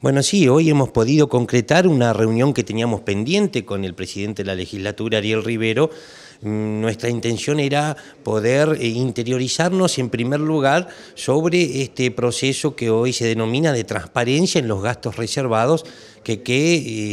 Bueno, sí, hoy hemos podido concretar una reunión que teníamos pendiente con el presidente de la legislatura, Ariel Rivero, nuestra intención era poder eh, interiorizarnos en primer lugar sobre este proceso que hoy se denomina de transparencia en los gastos reservados que,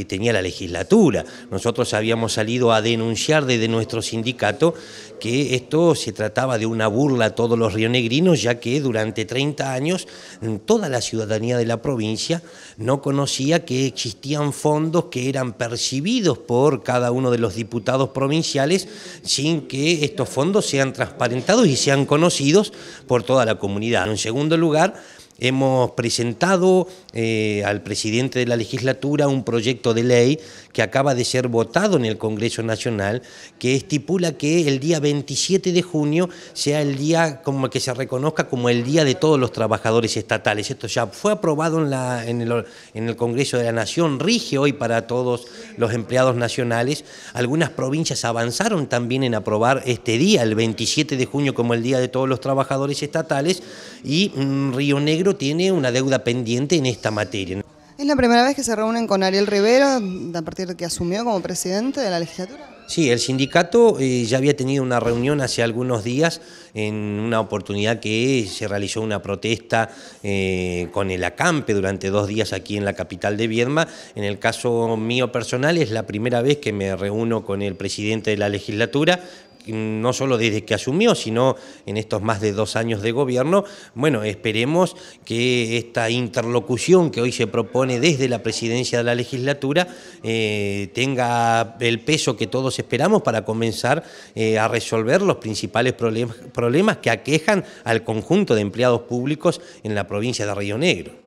eh, tenía la legislatura. Nosotros habíamos salido a denunciar desde nuestro sindicato que esto se trataba de una burla a todos los rionegrinos, ya que durante 30 años mm, toda la ciudadanía de la provincia no conocía que existían fondos que eran percibidos por cada uno de los diputados provinciales sin que estos fondos sean transparentados y sean conocidos por toda la comunidad. En segundo lugar, hemos presentado eh, al presidente de la legislatura un proyecto de ley que acaba de ser votado en el Congreso Nacional, que estipula que el día 27 de junio sea el día como que se reconozca como el Día de Todos los Trabajadores Estatales. Esto ya fue aprobado en, el, en el Congreso de la Nación, rige hoy para todos los empleados nacionales. Algunas provincias avanzaron también en aprobar este día, el 27 de junio, como el Día de Todos los Trabajadores Estatales, y mm, Río Negro tiene una deuda pendiente en esta materia. ¿Es la primera vez que se reúnen con Ariel Rivero a partir de que asumió como presidente de la legislatura? Sí, el sindicato eh, ya había tenido una reunión hace algunos días en una oportunidad que se realizó una protesta eh, con el acampe durante dos días aquí en la capital de Viedma. En el caso mío personal es la primera vez que me reúno con el presidente de la legislatura, no solo desde que asumió, sino en estos más de dos años de gobierno. Bueno, esperemos que esta interlocución que hoy se propone desde la presidencia de la legislatura eh, tenga el peso que todos esperamos para comenzar eh, a resolver los principales problemas que aquejan al conjunto de empleados públicos en la provincia de Río Negro.